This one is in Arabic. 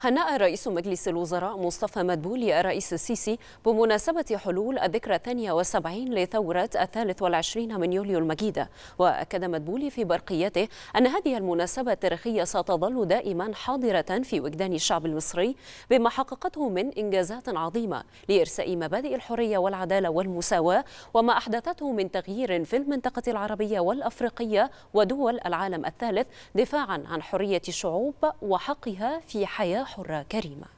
هنأ رئيس مجلس الوزراء مصطفى مدبولي الرئيس السيسي بمناسبة حلول الذكرى الثانية والسبعين لثورة الثالث والعشرين من يوليو المجيدة وأكد مدبولي في برقيته أن هذه المناسبة التاريخية ستظل دائما حاضرة في وجدان الشعب المصري بما حققته من إنجازات عظيمة لإرساء مبادئ الحرية والعدالة والمساواة وما أحدثته من تغيير في المنطقة العربية والأفريقية ودول العالم الثالث دفاعا عن حرية الشعوب وحقها في حياة حرة كريمة